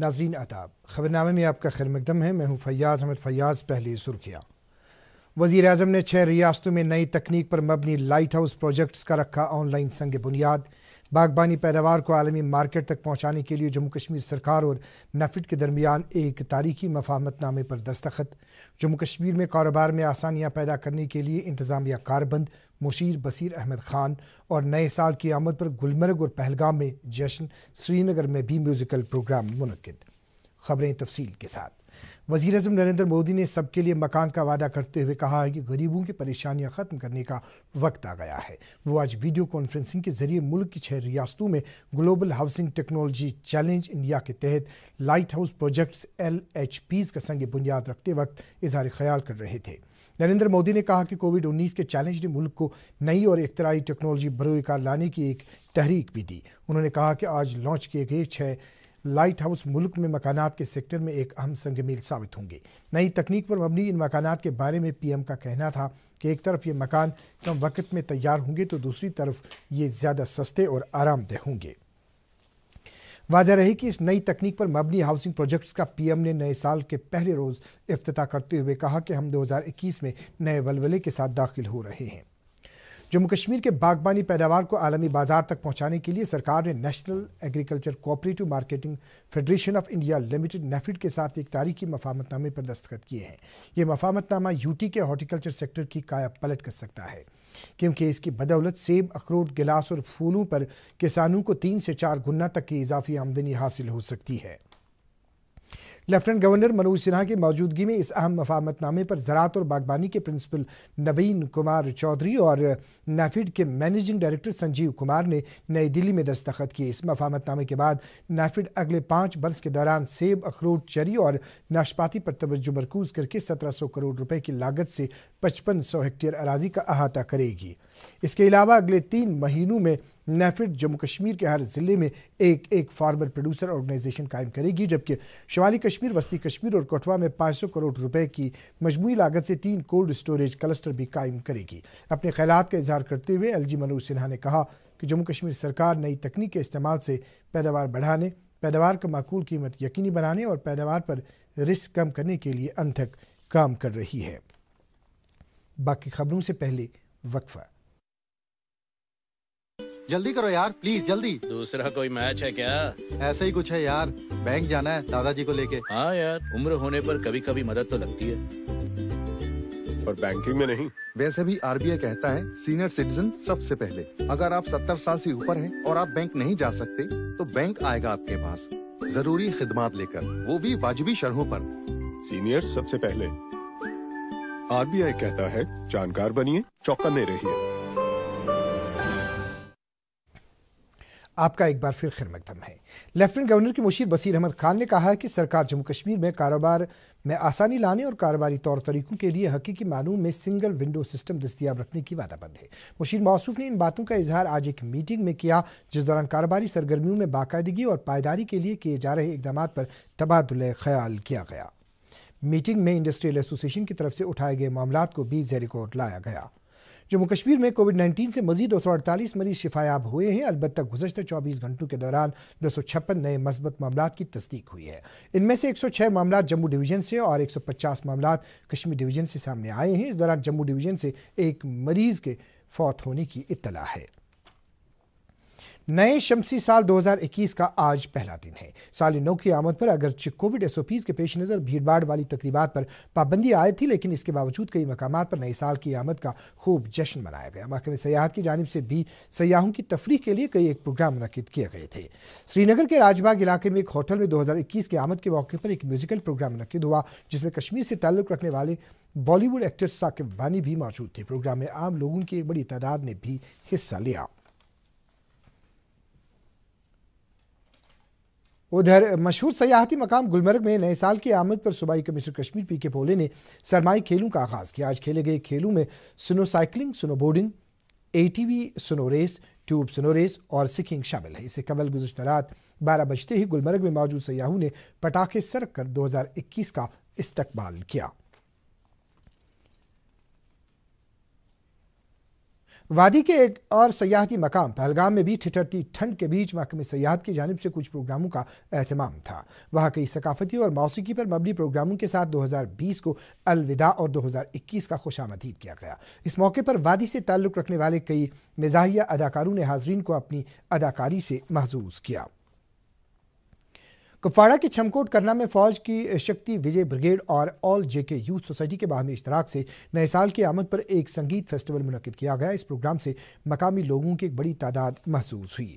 नाजरीन आताब खबरनामे में आपका खैर मकदम है मैं हूँ फैयाज़ अहमद फैयाज़ पहली सुर्खियाँ वज़ी अजम ने छह रियासतों में नई तकनीक पर मबनी लाइट हाउस प्रोजेक्ट्स का रखा ऑनलाइन संग बुनियाद बागबानी पैदावार को आलमी मार्केट तक पहुँचाने के लिए जम्मू कश्मीर सरकार और नफिट के दरमियान एक तारीखी मफाहमतनामे पर दस्तखत जम्मू कश्मीर में कारोबार में आसानियाँ पैदा करने के लिए इंतज़ामिया कारबंद मुशीर बसीर अहमद खान और नए साल की आमद पर गुलमर्ग और पहलगाम में जश्न श्रीनगर में भी म्यूज़िकल प्रोग्राम मनकद खबरें तफसील के साथ वजीर अजम नरेंद्र मोदी ने सबके लिए मकान का वादा करते हुए कहा है कि गरीबों की परेशानियां ख़त्म करने का वक्त आ गया है वो आज वीडियो कॉन्फ्रेंसिंग के जरिए मुल्क की छह रियासतों में global housing technology challenge India के तहत light house projects L H Ps का संग बुनियाद रखते वक्त इजहार ख्याल कर रहे थे नरेंद्र मोदी ने कहा कि कोविड उन्नीस के चैलेंज ने मुल्क को नई और इख्तराई टेक्नोलॉजी बरोकार लाने की एक तहरीक भी दी उन्होंने कहा कि आज लॉन्च किए गए छः लाइट हाउस मुल्क में मकानात के सेक्टर में एक अहम संग मील साबित होंगे नई तकनीक पर मबनी इन मकानात के बारे में पीएम का कहना था कि एक तरफ ये मकान कम वक्त में तैयार होंगे तो दूसरी तरफ ये ज़्यादा सस्ते और आरामदेह होंगे वाजह रही कि इस नई तकनीक पर मबनी हाउसिंग प्रोजेक्ट्स का पीएम ने नए साल के पहले रोज़ अफ्ताह करते हुए कहा कि हम 2021 में नए वलवले के साथ दाखिल हो रहे हैं जम्मू कश्मीर के बागबानी पैदावार को आलमी बाजार तक पहुंचाने के लिए सरकार ने national agriculture cooperative marketing federation of India limited NAFED के साथ एक तारीखी मफामतनामे पर दस्तखत किए हैं ये मफामतनामा यूटी के हॉर्टिकल्चर सेक्टर की काया पलट कर सकता है क्योंकि इसकी बदौलत सेब अखरोट गिलास और फूलों पर किसानों को तीन से चार गुना तक की इजाफी आमदनी हासिल हो सकती है लेफ्टिनेंट गवर्नर मनोज सिन्हा की मौजूदगी में इस अहम मफामतनामे पर ज़रात और बागबानी के प्रिंसिपल नवीन कुमार चौधरी और नैफिड के मैनेजिंग डायरेक्टर संजीव कुमार ने नई दिल्ली में दस्तखत किए इस मफामतनामे के बाद नैफिड अगले पाँच वर्ष के दौरान सेब अखरोट चरी और नाशपाती पर तवज्जो मरकूज करके सत्रह सौ करोड़ रुपये की लागत से पचपन सौ हेक्टेयर अराजी का अहाता करेगी इसके अलावा अगले तीन महीनों में नैफिड जम्मू कश्मीर के हर ज़िले में एक एक फार्मर प्रोड्यूसर ऑर्गेनाइजेशन कायम करेगी जबकि शिमाली कश्मीर वस्ती कश्मीर और कोठवा में 500 करोड़ रुपए की मजमू लागत से तीन कोल्ड स्टोरेज क्लस्टर भी कायम करेगी अपने ख्याल का इजहार करते हुए एल जी मनोज सिन्हा ने कहा कि जम्मू कश्मीर सरकार नई तकनीक के इस्तेमाल से पैदावार बढ़ाने पैदावार का माकूल कीमत यकीनी बनाने और पैदावार पर रिस्क कम करने के लिए अनथक काम कर रही है बाकी खबरों से पहले वक्फा जल्दी करो यार प्लीज जल्दी दूसरा कोई मैच है क्या ऐसा ही कुछ है यार बैंक जाना है दादाजी को लेके हाँ यार उम्र होने पर कभी कभी मदद तो लगती है पर बैंकिंग में नहीं वैसे भी आर कहता है सीनियर सिटीजन सबसे पहले अगर आप सत्तर साल ऐसी ऊपर है और आप बैंक नहीं जा सकते तो बैंक आएगा आपके पास जरूरी खिदमात लेकर वो भी वाजिबी शरहों पर सीनियर सबसे पहले आरबीआई कहता है जानकार बनिए चौकने रहिए आपका एक बार फिर खैर मकदम है लेफ्टिनेंट गवर्नर की मुशीर बसीर अहमद खान ने कहा है कि सरकार जम्मू कश्मीर में कारोबार में आसानी लाने और कारोबारी तौर तरीकों के लिए हकीकी मानूम में सिंगल विंडो सिस्टम दस्तियाब रखने की वादाबंद है मुशीर मौसूफ ने इन बातों का इजहार आज एक मीटिंग में किया जिस दौरान कारोबारी सरगर्मियों में बाकायदगी और पायदारी के लिए किए जा रहे इकदाम पर तबादल ख्याल किया गया मीटिंग में इंडस्ट्रियल एसोसिएशन की तरफ से उठाए गए मामला को भी जैरिकोट लाया गया जम्मू कश्मीर में कोविड 19 से मजीद दो सौ अड़तालीस मरीज शिफायाब हुए हैं अलबत्त गुजशत चौबीस घंटों के दौरान दो सौ छप्पन नए मस्बत मामला की तस्दीक हुई है इनमें से एक सौ छह मामला जम्मू डिवीजन से और एक सौ पचास मामला कश्मीर डिवीजन से सामने आए हैं इस दौरान जम्मू डिवीजन से एक मरीज के फौत होने की इतला है नए शमसी साल 2021 का आज पहला दिन है साल नौ की आमद पर अगर कोविड एसओपीज के पेश नज़र भीड़भाड़ वाली तकरीबात पर पाबंदी आई थी लेकिन इसके बावजूद कई मकाम पर नए साल की आमद का खूब जश्न मनाया गया महकमे सयाहत की जानब से भी सयाहों की तफरी के लिए कई एक प्रोग्राम मनद किए गए थे श्रीनगर के राजबाग इलाके में एक होटल में दो हज़ार इक्कीस की आमद के मौके पर एक म्यूजिकल प्रोग्राम मनद हुआ जिसमें कश्मीर से ताल्लुक़ रखने वाले बॉलीवुड एक्टर साकिब वानी भी मौजूद थे प्रोग्राम में आम लोगों की एक बड़ी तादाद ने भी हिस्सा लिया उधर मशहूर सयाहती मकाम गुलमर्ग में नए साल की आमद पर सूबाई कमिश्नर कश्मीर पी के पोले ने सरमाई खेलों का आगाज़ किया आज खेले गए खेलों में snow cycling snow boarding A T V snow race tube snow race और सिकिंग शामिल है इससे कबल गुजशत रात बारह बजते ही गुलमर्ग में मौजूद सयाहों ने पटाखे सरक कर दो हज़ार इक्कीस का इस्तबाल किया वादी के एक और सयाहती मकाम पहलगाम में भी ठिठरती ठंड के बीच महकमे सयाहत की जानब से कुछ प्रोग्रामों का अहतमाम था वहाँ कई सकाफती और मौसीकी पर मबनी प्रोग्रामों के साथ 2020 को अलविदा और 2021 का खुश आमदीद किया गया इस मौके पर वादी से ताल्लुक़ रखने वाले कई मिजाहिया अदाकारों ने हाजरीन को अपनी अदाकारी से महजूज किया कुपवाड़ा के छमकोट करना में फौज की शक्ति विजय ब्रिगेड और ऑल जेके यूथ सोसाइटी के बाहमी इश्तराक से नए साल की आमद पर एक संगीत फेस्टिवल मुनद किया गया इस प्रोग्राम से मकामी लोगों की एक बड़ी तादाद महसूस हुई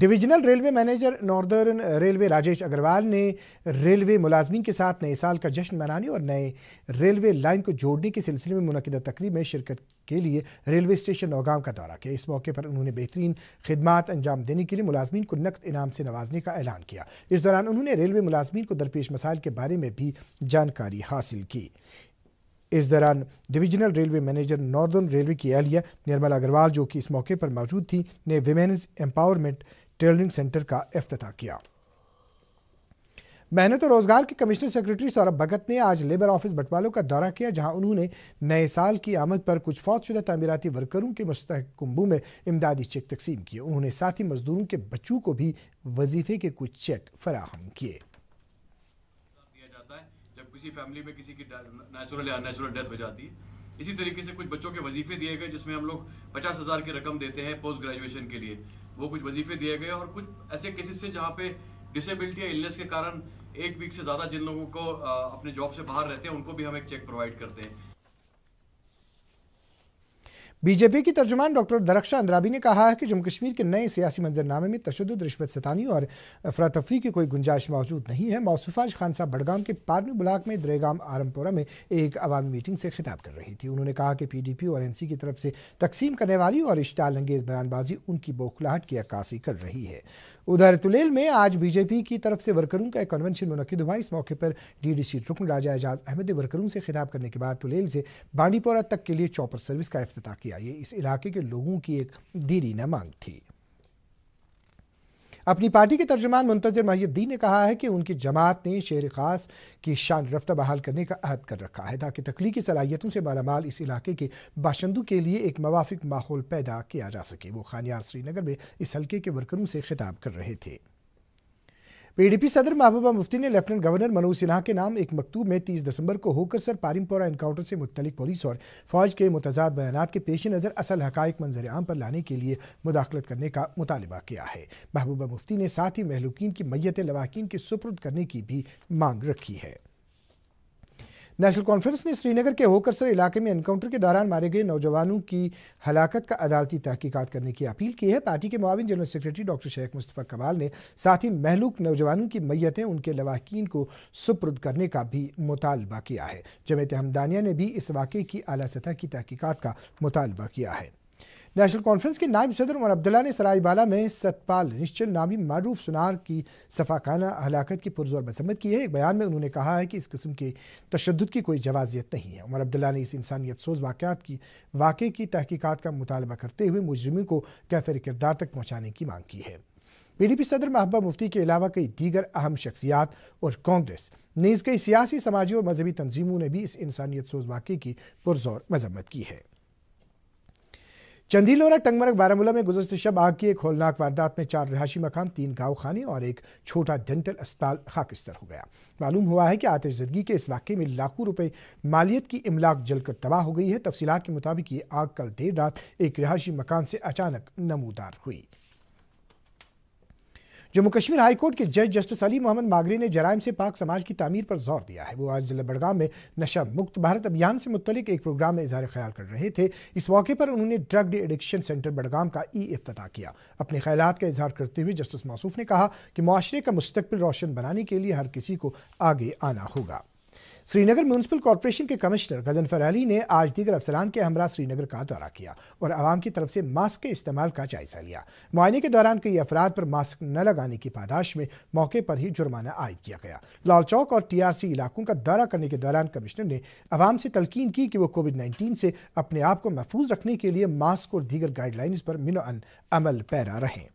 divisional railway manager northern railway Rajesh Agarwal ने रेलवे मुलाजमीन के साथ नए साल का जश्न मनाने और नए रेलवे लाइन को जोड़ने के सिलसिले में मनदा तकरीब में शिरकत के लिए रेलवे स्टेशन नौगांव का दौरा किया इस मौके पर उन्होंने बेहतरीन खदमात अंजाम देने के लिए मुलाजमीन को नकद इनाम से नवाजने का ऐलान किया इस दौरान उन्होंने रेलवे मुलाजमीन को दरपेश मसाइल के बारे में भी जानकारी हासिल की इस दौरान divisional railway manager northern railway की एहलिया निर्मला अग्रवाल जो कि इस मौके पर मौजूद थी ने विमेन्स एम्पावरमेंट ट्रेनिंग सेंटर का अफ्ताह किया मेहनत और रोजगार के कमिश्नर सेक्रेटरी सौरभ भगत ने आज लेबर ऑफिस बटवालों का दौरा किया जहां उन्होंने नए साल की आमद पर कुछ फौजशुदा तमीराती वर्करों के मुस्तक कुंबों में इमदादी चेक तकसीम किए उन्होंने साथ ही मजदूरों के बच्चों को भी वजीफे के कुछ चेक फराहम किए जब किसी फैमिली में किसी की नेचुरल या नेचुरल डेथ हो जाती है इसी तरीके से कुछ बच्चों के वजीफे दिए गए जिसमें हम लोग पचास हज़ार की रकम देते हैं पोस्ट ग्रेजुएशन के लिए वो कुछ वजीफे दिए गए और कुछ ऐसे केसेस से जहाँ पे डिसेबिलिटी या इलनेस के कारण एक वीक से ज़्यादा जिन लोगों को अपने जॉब से बाहर रहते हैं उनको भी हम एक चेक प्रोवाइड करते हैं बीजेपी की तर्जुमान डॉक्टर दरक्षा अंद्राबी ने कहा है कि जम्मू कश्मीर के नए सियासी मंजरनामे में तशद रिश्वत सतानी और अफरातफरी की कोई गुंजाइश मौजूद नहीं है मौसुफाज खान साहब बड़गाम के पारनू ब्लाक में द्रेगाम आरमपोरा में एक अवामी मीटिंग से खिताब कर रही थी उन्होंने कहा कि पी डी पी और एन सी की तरफ से तकसीम करने वाली और इश्ताल अंगेज बयानबाजी उनकी बौखलाहट की अक्सी कर रही है उधर तुलेल में आज बीजेपी की तरफ से वर्करों का एक कन्वेंशन मुनद हुआ इस मौके पर डी डी सी रुकन राजा एजाज अहमद वर्करों से खिताब करने के बाद तुलेल से बांडीपोरा तक के लिए चौपर सर्विस का अफ्ताह किया किया ये इस इलाके के लोगों की एक दीरीना मांग थी अपनी पार्टी के तर्जुमान मुंतजर महीद्दीन ने कहा है कि उनकी जमात ने शेर खास की शान रफ्तार बहाल करने का अहद कर रखा है ताकि तकलीकी सलाहियतों से मालामाल इस इलाके के बाशंदों के लिए एक मवाफिक माहौल पैदा किया जा सके वो खानियार श्रीनगर में इस हल्के के वर्करों से खिताब कर रहे थे पीडीपी सदर महबूबा मुफ्ती ने लेफ्टिनेंट गवर्नर मनोज सिन्हा के नाम एक मकतूब में 30 दिसंबर को होकर सर पारिमपोरा इनकाउंटर से मुतलिक पुलिस और फौज के मुतजाद बयान के पेश नज़र असल हक मंजर आम पर लाने के लिए मुदाखलत करने का मुतालबा किया है महबूबा मुफ्ती ने साथ ही महलुकिन की मैत लवाकिन के सुपुर्द करने की भी मांग रखी है नेशनल कॉन्फ्रेंस ने श्रीनगर के होकरसर इलाके में एनकाउंटर के दौरान मारे गए नौजवानों की हलाकत का अदालती तहकीकत करने की अपील की है पार्टी के मुआविन general secretary doctor Sheikh Mustafa Kamal ने साथ ही महलूक नौजवानों की मैयतें उनके लवाकिन को सुपुर्द करने का भी मुतालबा किया है जमेत हमदानिया ने भी इस वाक़े की अला सतह की तहकीकत का मुतालबा किया है नेशनल कॉन्फ्रेंस के नायब सदर उमर अब्दुल्ला ने सरायबाला में सतपाल निश्चल नामी मारूफ सुनार की सफाखाना हलाकत की पुरजोर मसम्मत की है एक बयान में उन्होंने कहा है कि इस किस्म के तशद की कोई जवाजियत नहीं है उमर अब्दुल्ला ने इस इंसानियत सोज वाक़ात की वाक़े की तहकीकत का मुतालबा करते हुए मुजरमी को कैफे किरदार तक पहुँचाने की मांग की है पीडीपी सदर महबा मुफ्ती के अलावा कई दीगर अहम शख्सियात और कांग्रेस नीज कई सियासी समाजी और मजहबी तनजीमों ने भी इस इंसानियत सोज वाक़े की पुरजोर मजम्मत की है चंदीलोरा टंगमरग बारामूला में गुजशत शब आग की एक होलनाक वारदात में चार रिहायशी मकान तीन गाँव खाने और एक छोटा डेंटल अस्पताल खाकिस्तर हो गया मालूम हुआ है कि आतिश के इस वाक्य में लाखों रुपए मालियत की इमलाक जलकर तबाह हो गई है तफसीत के मुताबिक ये आग कल देर रात एक रिहायशी मकान से अचानक नमूदार हुई जम्मू कश्मीर हाईकोर्ट के जज जस्टिस अली मोहम्मद मागरी ने जराइम से पाक समाज की तमीर पर जोर दिया है वो आज जिला बड़गाम में नशा मुक्त भारत अभियान से मुतलिक एक प्रोग्राम में इजहार ख्याल कर रहे थे इस मौके पर उन्होंने ड्रग एडिक्शन सेंटर बड़गाम का ई अफ्ताह किया अपने ख्याल का इजहार करते हुए जस्टिस मासूफ ने कहा कि माशरे का मुस्तबिल रोशन बनाने के लिए हर किसी को आगे आना होगा श्रीनगर म्यूनसिपल कॉरपोरेशन के कमिश्नर गजन अली ने आज दीगर अफसरान के हमरा श्रीनगर का दौरा किया और आवाम की तरफ से मास्क के इस्तेमाल का जायजा लिया मुआयने के दौरान कई अफराद पर मास्क न लगाने की पादाश में मौके पर ही जुर्माना आयद किया गया लाल चौक और टी आर सी इलाकों का दौरा करने के दौरान कमिश्नर ने आवाम से तलकीन की कि वो कोविड नाइन्टीन से अपने आप को महफूज रखने के लिए मास्क और दीगर गाइडलाइंस पर मिनोअन अमल पैरा रहें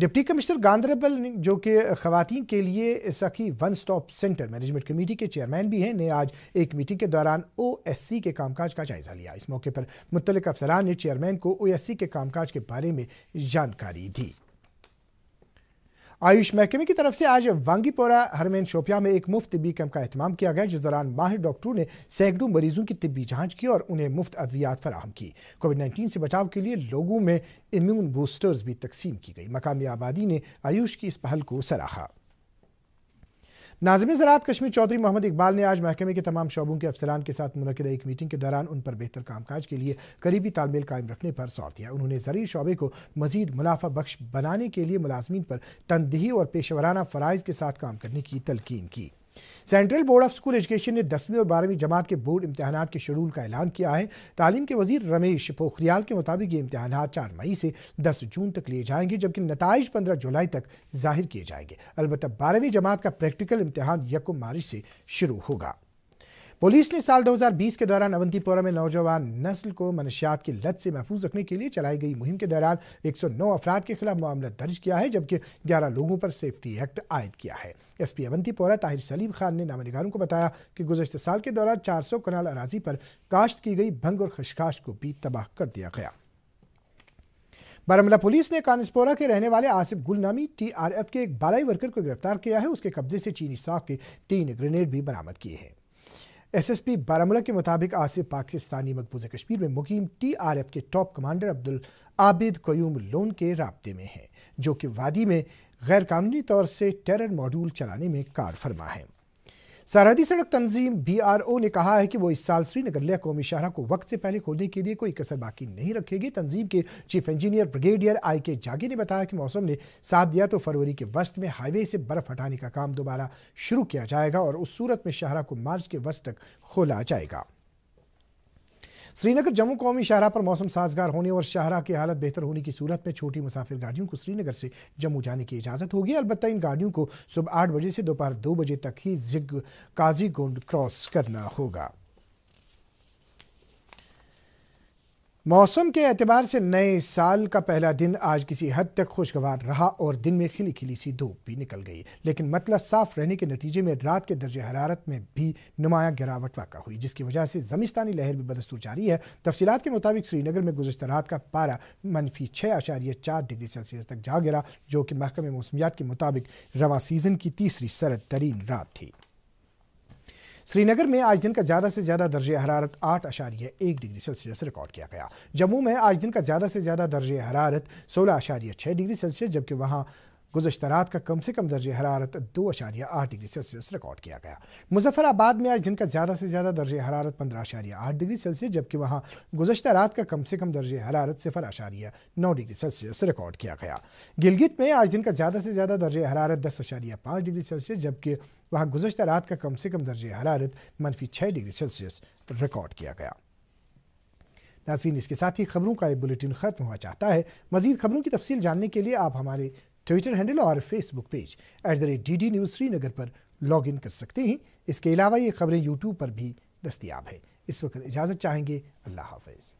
डिप्टी कमिश्नर गांधरबल जो कि खातन के लिए Sakhi one stop centre management committee के चेयरमैन भी हैं ने आज एक मीटिंग के दौरान ओ एस सी के कामकाज का जायजा लिया इस मौके पर मुतल अफसरान ने चेयरमैन को ओ एस सी के कामकाज के बारे में जानकारी दी आयुष महकमे की तरफ से आज वांगीपोरा हरमेन शोपिया में एक मुफ्त तबी कैंप का अहतमाम किया गया जिस दौरान माहिर डॉक्टरों ने सैकड़ों मरीजों की तबी जांच की और उन्हें मुफ्त अद्वियात फराहम की कोविड नाइन्टीन से बचाव के लिए लोगों में इम्यून बूस्टर्स भी तकसीम की गई मकामी आबादी ने आयुष की इस पहल को सराहा नाजम ज़रात कश्मीर चौधरी मोहम्मद इकबाल ने आज महकमे के तमाम शोबों के अफसरान के साथ मुनदा एक मीटिंग के दौरान उन पर बेहतर कामकाज के लिए करीबी तालमेल कायम रखने पर जोर दिया उन्होंने जरूरी शोबे को मजीद मुनाफा बख्श बनाने के लिए मुलाजमीन पर तनदही और पेशवराना फ़रज़ के साथ काम करने की तलकीन की central board of school education ने दसवीं और बारहवीं जमात के बोर्ड इम्तहान के शेड्यूल का ऐलान किया है तालीम के वजीर रमेश पोखरियाल के मुताबिक ये इम्तहान चार मई से दस जून तक लिए जाएंगे जबकि नतज पंद्रह जुलाई तक जाहिर किए जाएंगे अलबत् बारहवीं जमात का प्रैक्टिकल इम्तहान यकम मार्च से शुरू होगा पुलिस ने साल 2020 के दौरान अवंतीपुरा में नौजवान नस्ल को मनुष्यात की लत से महफूज रखने के लिए चलाई गई मुहिम के दौरान 109 अफराद के खिलाफ मामला दर्ज किया है जबकि 11 लोगों पर सेफ्टी एक्ट आयद किया है एसपी अवंतीपोरा ताहिर सलीम खान ने नामनिगारों को बताया कि गुजशत साल के दौरान सौ कनाल अराजी पर काश्त की गई भंग और खशखाश को भी तबाह कर दिया गया बारामूला पुलिस ने कानसपोरा के रहने वाले आसिफ गुल नामी टी के एक बालाई वर्कर को गिरफ्तार किया है उसके कब्जे से चीनी साख के तीन ग्रेनेड भी बरामद किए हैं एसएसपी बारामूला के मुताबिक आसिफ पाकिस्तानी मकबूज कश्मीर में मुकीम टीआरएफ के टॉप कमांडर अब्दुल आबिद क्यूम लोन के रबते में हैं जो कि वादी में गैरकानूनी तौर से टेरर मॉड्यूल चलाने में कार फरमा है सरहदी सड़क तंजीम बी आर ओ ने कहा है कि वो इस साल श्रीनगर लिया कौमी शाहरा को वक्त से पहले खोलने के लिए कोई कसर बाकी नहीं रखेगी तंजीम के चीफ इंजीनियर ब्रिगेडियर आई के जागी ने बताया कि मौसम ने साथ दिया तो फरवरी के वस्त में हाईवे से बर्फ हटाने का काम दोबारा शुरू किया जाएगा और उस सूरत में शाहरा को मार्च के वस्त तक खोला जाएगा श्रीनगर जम्मू कौमी शाहरा पर मौसम साजगार होने और शाहरा की हालत बेहतर होने की सूरत में छोटी मुसाफिर गाड़ियों को श्रीनगर से जम्मू जाने की इजाज़त होगी अलबत्त इन गाड़ियों को सुबह आठ बजे से दोपहर दो बजे तक ही जिग काजीगुंड क्रॉस करना होगा मौसम के एतबार से नए साल का पहला दिन आज किसी हद तक खुशगवार रहा और दिन में खिली खिली सी धूप भी निकल गई लेकिन मतला साफ रहने के नतीजे में रात के दर्ज हरारत में भी नुमाया गिरावट वाक़ा हुई जिसकी वजह से जमिस्तानी लहर भी बदस्तूर जारी है तफसीत के मुताबिक श्रीनगर में गुजशत रात का पारा मनफी छः आशारिय चार डिग्री सेल्सियस तक जा गिरा जो कि महकमे मौसमियात के मुताबिक रवा सीज़न की तीसरी सरद तरीन रात थी श्रीनगर में आज दिन का ज़्यादा से ज़्यादा दर्ज हरारत आठ अशारिय एक डिग्री सेल्सियस रिकॉर्ड किया गया जम्मू में आज दिन का ज़्यादा से ज़्यादा दर्ज हरारत सोलह अशारिय छह डिग्री सेल्सियस जबकि वहां गुजशत रात का कम से कम दर्ज हरारत दो अशारिया आठ डिग्री सेल्सियस रिकॉर्ड किया गया मुजफ्फराबाद में आज दिन का ज़्यादा से ज़्यादा दर्ज हरारत पंद्रह अशारिया आठ डिग्री सेल्सियस जबकि वहाँ गुजशत रात का कम से कम दर्ज हरारत सिफर अशारिया नौ डिग्री सेल्सियस रिकॉर्ड किया गया गिलगित में आज दिन का ज़्यादा से ज़्यादा दर्ज हरारत दस अशारिया पाँच डिग्री सेल्सियस जबकि वहाँ गुजशत रात का कम से कम दर्ज हरारत मनफी छः डिग्री सेल्सियस रिकॉर्ड किया गया नाजीन इसके साथ ही खबरों का ये बुलेटिन ख़त्म हुआ चाहता है मजीद खबरों की तफसील जानने के लिए आप हमारे ट्विटर हैंडल और Facebook page at the rate D D news Srinagar पर लॉग इन कर सकते हैं इसके अलावा ये खबरें यूट्यूब पर भी दस्तियाब हैं इस वक्त इजाज़त चाहेंगे अल्लाह हाफिज़